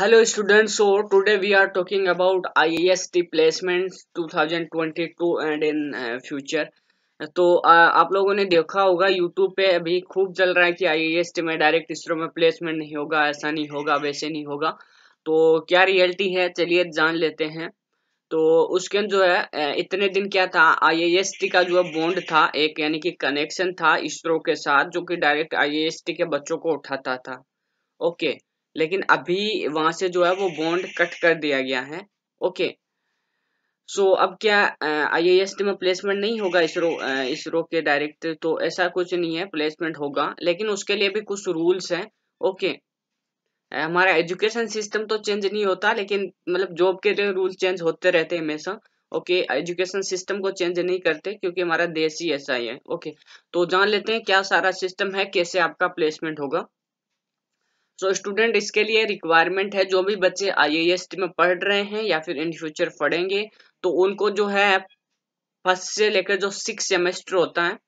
hello students so today we are talking about IAST placements 2022 and in future तो uh, आप लोगों ने देखा होगा यूट्यूब पे अभी खूब चल रहा है कि आई में डायरेक्ट इसरो में प्लेसमेंट नहीं होगा ऐसा नहीं होगा वैसे नहीं होगा तो क्या रियलिटी है चलिए जान लेते हैं तो उसके जो है इतने दिन क्या था आई का जो है बॉन्ड था एक यानी कि कनेक्शन था इसरो के साथ जो कि डायरेक्ट आई के बच्चों को उठाता था ओके लेकिन अभी वहां से जो है वो बॉन्ड कट कर दिया गया है ओके सो so, अब क्या आई में प्लेसमेंट नहीं होगा इसरो इसरो के डायरेक्ट तो ऐसा कुछ नहीं है प्लेसमेंट होगा लेकिन उसके लिए भी कुछ रूल्स हैं ओके हमारा एजुकेशन सिस्टम तो चेंज नहीं होता लेकिन मतलब जॉब के लिए रूल चेंज होते रहते हैं हमेशा ओके एजुकेशन सिस्टम को चेंज नहीं करते क्योंकि हमारा देश ही ऐसा ही है ओके तो जान लेते हैं क्या सारा सिस्टम है कैसे आपका प्लेसमेंट होगा सो so, स्टूडेंट इसके लिए रिक्वायरमेंट है जो भी बच्चे आई में पढ़ रहे हैं या फिर इन फ्यूचर पढ़ेंगे तो उनको जो है फर्स्ट से लेकर जो सिक्स सेमेस्टर होता है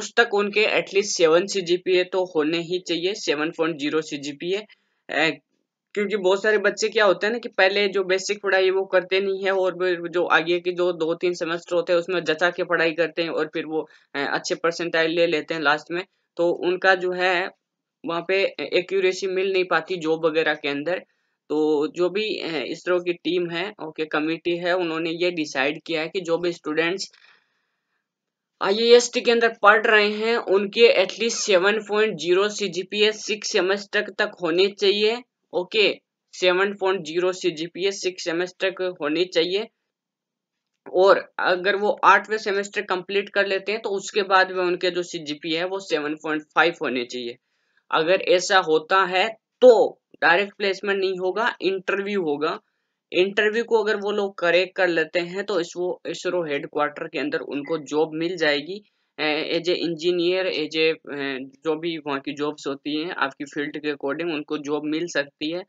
उस तक उनके at least seven C G P A तो होने ही चाहिए seven point zero C G P A क्योंकि बहुत सारे बच्चे क्या होते हैं ना कि पहले जो बेसिक पढ़ाई है वो करते नहीं है और फिर जो आगे के जो दो तीन सेमेस्टर होते हैं उसमें जचा के पढ़ाई करते हैं और फिर वो अच्छे परसेंटाइल ले लेते हैं लास्ट में तो उनका जो है वहाँ पे एक्यूरेसी मिल नहीं पाती जॉब वगैरह के अंदर तो जो भी इसरो की टीम है ओके कमिटी है उन्होंने ये डिसाइड किया है कि जो भी स्टूडेंट्स आई के अंदर पढ़ रहे हैं उनके at least seven point zero C G P S six semester तक होने चाहिए okay seven point zero C G P S six semester होनी होने चाहिए और अगर वो आठवें सेमेस्टर कंप्लीट कर लेते हैं तो उसके बाद में उनके जो सी है वो सेवन पॉइंट फाइव होने चाहिए अगर ऐसा होता है तो डायरेक्ट प्लेसमेंट नहीं होगा इंटरव्यू होगा इंटरव्यू को अगर वो लोग करेक्ट कर लेते हैं तो इसरो इसरो हेडक्वार्टर के अंदर उनको जॉब मिल जाएगी as a engineer as a जो भी वहाँ की जॉब्स होती हैं आपकी फील्ड के अकॉर्डिंग उनको जॉब मिल सकती है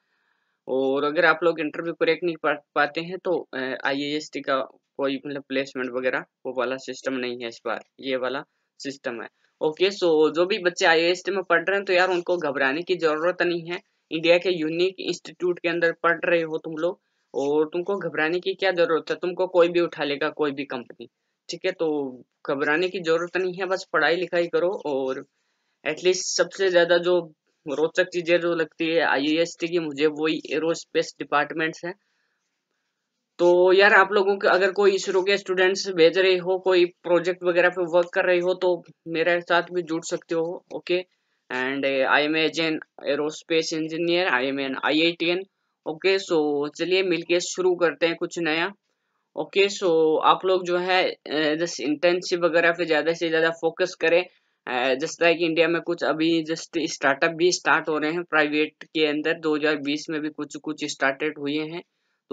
और अगर आप लोग इंटरव्यू करेक्ट नहीं पा, पाते हैं तो आई का कोई मतलब प्लेसमेंट वगैरह वो वाला सिस्टम नहीं है इस बार ये वाला सिस्टम है ओके सो जो भी बच्चे आई में पढ़ रहे हैं तो यार उनको घबराने की जरूरत नहीं है इंडिया के यूनिक इंस्टीट्यूट के अंदर पढ़ रहे हो तुम लोग और तुमको घबराने की क्या जरूरत है तुमको कोई भी उठा लेगा कोई भी कंपनी ठीक है तो घबराने की जरूरत नहीं है बस पढ़ाई लिखाई करो और एटलीस्ट सबसे ज्यादा जो रोचक चीजें जो लगती है आई की मुझे वही एरोस्पेस डिपार्टमेंट्स हैं तो यार आप लोगों के अगर कोई इसरो के स्टूडेंट्स भेज रहे हो कोई प्रोजेक्ट वगैरह पे वर्क कर रहे हो तो मेरे साथ भी जुड़ सकते हो okay and I am as an aerospace engineer I am an I I T एन ओके सो चलिए मिलके शुरू करते हैं कुछ नया ओके okay, सो so, आप लोग जो है जस्ट uh, इंटर्नशिप वगैरह पे ज़्यादा से ज़्यादा फोकस करें जस्ट लाइक इंडिया में कुछ अभी जस्ट स्टार्टअप भी स्टार्ट हो रहे हैं प्राइवेट के अंदर 2020 में भी कुछ कुछ स्टार्टेड हुए हैं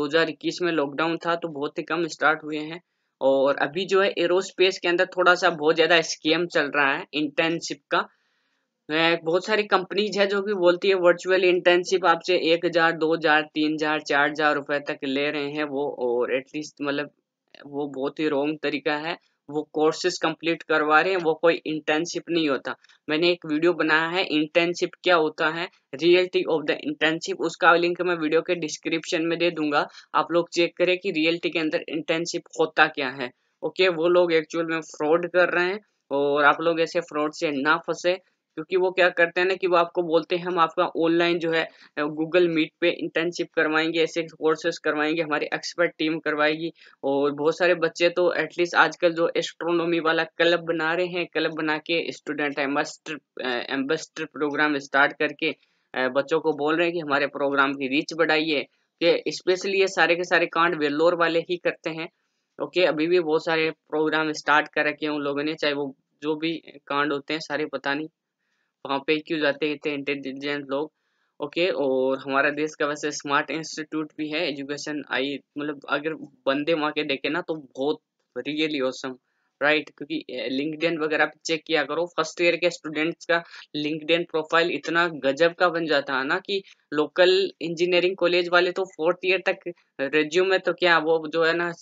2021 में लॉकडाउन था तो बहुत ही कम स्टार्ट हुए हैं और अभी जो है एरोस्पेस के अंदर थोड़ा सा बहुत ज़्यादा स्कीम चल रहा है इंटर्नशिप का बहुत सारी कंपनीज है जो कि बोलती है वर्चुअल इंटर्नशिप आपसे एक हजार दो हजार तीन हजार चार हजार रुपए तक ले रहे हैं वो और एटलीस्ट मतलब वो बहुत ही रॉन्ग तरीका है वो कोर्सेज कंप्लीट करवा रहे हैं वो कोई इंटर्नशिप नहीं होता मैंने एक वीडियो बनाया है इंटर्नशिप क्या होता है रियलिटी ऑफ द इंटर्नशिप उसका लिंक मैं वीडियो के डिस्क्रिप्शन में दे दूंगा आप लोग चेक करें कि रियलिटी के अंदर इंटर्नशिप होता क्या है ओके वो लोग एक्चुअल में फ्रॉड कर रहे हैं और आप लोग ऐसे फ्रॉड से ना फंसे क्योंकि वो क्या करते हैं ना कि वो आपको बोलते हैं हम आपका ऑनलाइन जो है गूगल मीट पे इंटर्नशिप करवाएंगे ऐसे कोर्सेस करवाएंगे हमारी एक्सपर्ट टीम करवाएगी और बहुत सारे बच्चे तो एटलीस्ट आजकल जो एस्ट्रोनॉमी वाला क्लब बना रहे हैं क्लब बना के student ambassador ambassador programme start करके बच्चों को बोल रहे हैं कि हमारे प्रोग्राम की रीच बढ़ाइए कि स्पेशली ये सारे के सारे कांड वेल्लोर वाले ही करते हैं ओके अभी भी बहुत सारे प्रोग्राम स्टार्ट कर रखे हैं उन लोगों ने चाहे वो जो भी कांड होते हैं सारे पता नहीं वहाँ पे क्यों जाते इतने इंटेलिजेंट लोग ओके okay, और हमारा देश का वैसे स्मार्ट इंस्टीट्यूट भी है एजुकेशन आई मतलब अगर बंदे वहाँ के देखे ना तो बहुत रियली ऑसम राइट क्योंकि लिंकड वगैरह चेक किया करो फर्स्ट ईयर के स्टूडेंट्स का लिंकड प्रोफाइल इतना गजब का बन जाता है ना कि लोकल इंजीनियरिंग कॉलेज वाले तो फोर्थ ईयर तक रेज्यूम में तो क्या वो जो है ना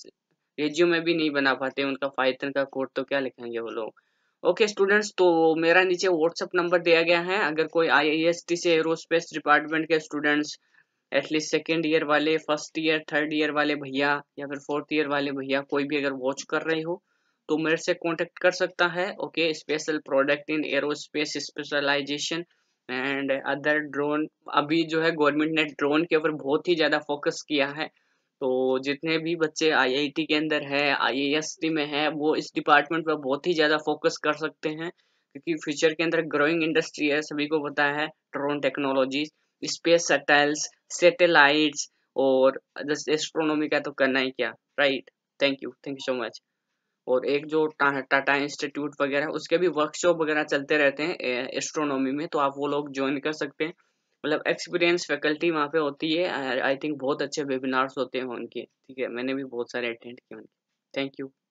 रेज्यूम में भी नहीं बना पाते उनका फाइथन का कोड तो क्या लिखेंगे वो लोग ओके स्टूडेंट्स तो मेरा नीचे व्हाट्सअप नंबर दिया गया है अगर कोई आई से एरोस्पेस डिपार्टमेंट के स्टूडेंट्स एटलीस्ट सेकेंड ईयर वाले फर्स्ट ईयर थर्ड ईयर वाले भैया या फिर फोर्थ ईयर वाले भैया कोई भी अगर वॉच कर रहे हो तो मेरे से कॉन्टेक्ट कर सकता है okay special product in aerospace specialisation and other drone अभी जो है गवर्नमेंट ने ड्रोन के ऊपर बहुत ही ज़्यादा फोकस किया है तो जितने भी बच्चे आईआईटी के अंदर है आईएएसटी में है वो इस डिपार्टमेंट पर बहुत ही ज़्यादा फोकस कर सकते हैं क्योंकि फ्यूचर के अंदर ग्रोइंग इंडस्ट्री है सभी को पता है drone technology space shuttles satellites और एस्ट्रोनॉमी का तो करना ही क्या right thank you thank you so much और एक जो टाटा इंस्टीट्यूट वगैरह उसके भी वर्कशॉप वगैरह चलते रहते हैं एस्ट्रोनॉमी में तो आप वो लोग ज्वाइन कर सकते हैं मतलब एक्सपीरियंस फैकल्टी वहाँ पे होती है आई थिंक बहुत अच्छे वेबिनार्स होते हैं उनके ठीक है मैंने भी बहुत सारे अटेंड किए उनके थैंक यू